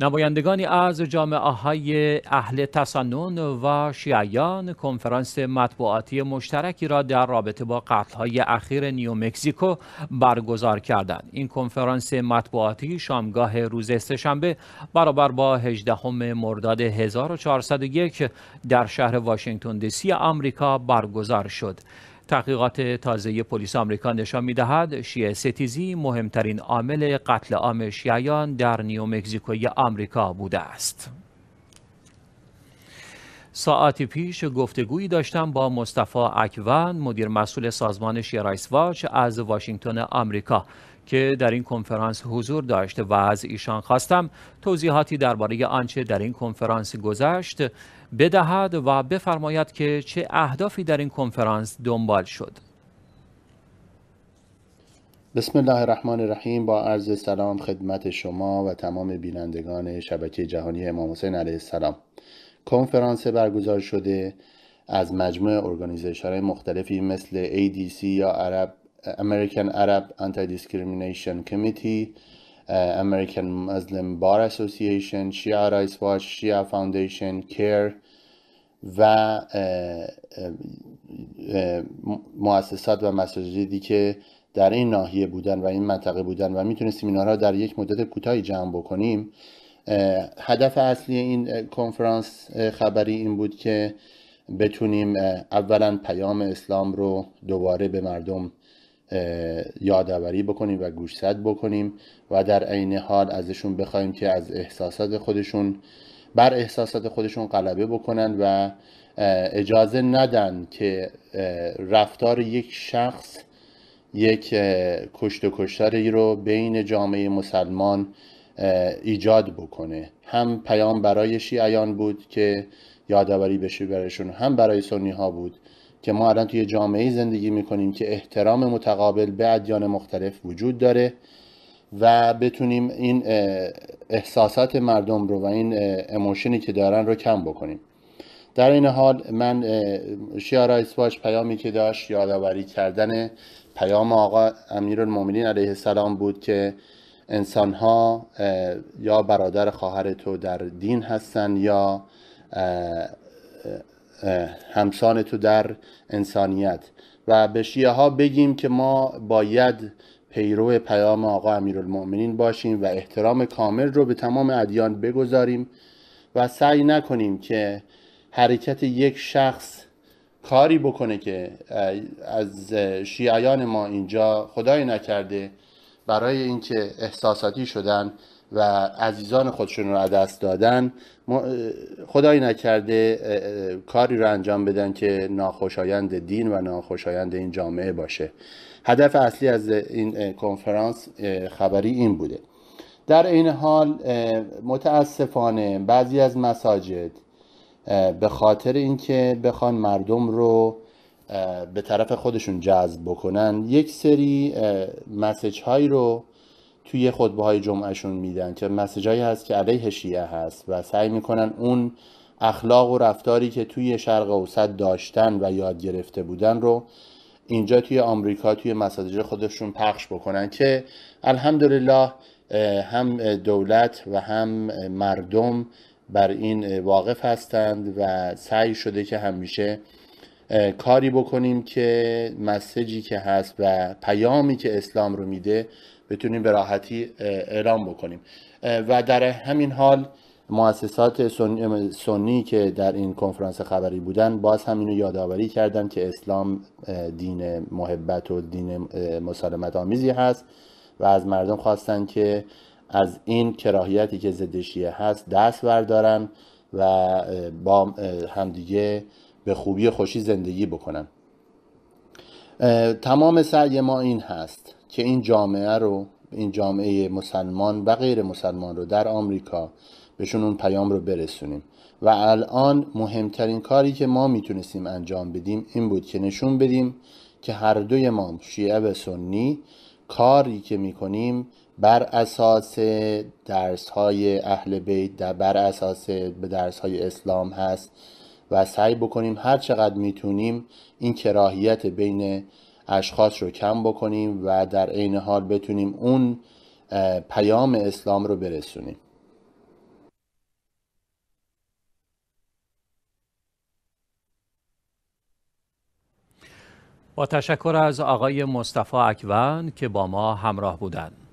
نمایندگانی از جامعه های اهل تسنن و شیعیان کنفرانس مطبوعاتی مشترکی را در رابطه با قتل های اخیر نیومکزیکو برگزار کردند. این کنفرانس مطبوعاتی شامگاه روز سهشنبه برابر با 18 مرداد 1401 در شهر واشنگتن دی سی آمریکا برگزار شد. تحقیقات تازه پلیس آمریکا نشان میدهد شیعه ستیزی مهمترین عامل قتل عام شیعیان در نیومکزیکوی آمریکا بوده است. ساعتی پیش گفتگویی داشتم با مصطفی اکوان مدیر مسئول سازمان رایس واچ از واشنگتن آمریکا که در این کنفرانس حضور داشت و از ایشان خواستم توضیحاتی درباره آنچه در این کنفرانس گذشت بدهد و بفرماید که چه اهدافی در این کنفرانس دنبال شد بسم الله الرحمن الرحیم با عرض سلام خدمت شما و تمام بینندگان شبکه جهانی امام حسین علیه السلام کنفرانس برگزار شده از مجموع ارگانیزیشن‌های مختلفی مثل ADC یا عرب American Arab Anti-Discrimination Committee, uh, American Muslim Bar Association, Shia Rights Watch, Shia Foundation, CARE و uh, uh, مؤسسات و مساجدی که در این ناحیه بودن و این منطقه بودن و میتونستیم اینها را در یک مدت کوتاهی جمع بکنیم هدف اصلی این کنفرانس خبری این بود که بتونیم اولا پیام اسلام رو دوباره به مردم یادآوری بکنیم و گوشزد بکنیم و در عین حال ازشون بخوایم که از احساسات خودشون بر احساسات خودشون غلبه بکنن و اجازه ندن که رفتار یک شخص یک کشت و کشتاری رو بین جامعه مسلمان ایجاد بکنه هم پیام برای شیعیان بود که یادآوری بشه برایشون هم برای سنی ها بود که ما الان توی جامعه زندگی میکنیم که احترام متقابل به ادیان مختلف وجود داره و بتونیم این احساسات مردم رو و این اموشنی که دارن رو کم بکنیم در این حال من شیارا اسواج پیامی که داشت یادآوری کردن پیام آقا امیرالمومنین علیه السلام بود که انسان ها یا برادر خواهر تو در دین هستن یا همسان تو در انسانیت و به شیعه ها بگیم که ما باید پیرو پیام آقا امیرالمؤمنین باشیم و احترام کامل رو به تمام ادیان بگذاریم و سعی نکنیم که حرکت یک شخص کاری بکنه که از شیعیان ما اینجا خدای نکرده برای اینکه احساساتی شدن و عزیزان خودشون رو دست دادن خدایی نکرده کاری رو انجام بدن که ناخوشایند دین و ناخوشایند این جامعه باشه هدف اصلی از این کنفرانس خبری این بوده در این حال متاسفانه بعضی از مساجد به خاطر اینکه بخوان مردم رو به طرف خودشون جذب بکنن یک سری مسج هایی رو توی خطبه های جمعهشون میدن که هایی هست که علیه شیعه هست و سعی میکنن اون اخلاق و رفتاری که توی شرق اوسط داشتن و یاد گرفته بودن رو اینجا توی آمریکا توی مساجد خودشون پخش بکنن که الحمدلله هم دولت و هم مردم بر این واقف هستند و سعی شده که همیشه کاری بکنیم که مسیجی که هست و پیامی که اسلام رو میده بتونیم به راحتی اعلام بکنیم و در همین حال مؤسسات سنی که در این کنفرانس خبری بودن باز هم اینو یادآوری کردن که اسلام دین محبت و دین مسالمت آمیزی هست و از مردم خواستن که از این کراهیتی که ضد شیعه هست دست بردارن و با همدیگه به خوبی خوشی زندگی بکنن تمام سعی ما این هست که این جامعه رو این جامعه مسلمان و غیر مسلمان رو در آمریکا بهشون اون پیام رو برسونیم و الان مهمترین کاری که ما میتونستیم انجام بدیم این بود که نشون بدیم که هر دوی ما شیعه و سنی کاری که میکنیم بر اساس درس های اهل بیت بر اساس به درس های اسلام هست و سعی بکنیم هر چقدر میتونیم این کراهیت بین اشخاص رو کم بکنیم و در عین حال بتونیم اون پیام اسلام رو برسونیم با تشکر از آقای مصطفی اکوان که با ما همراه بودند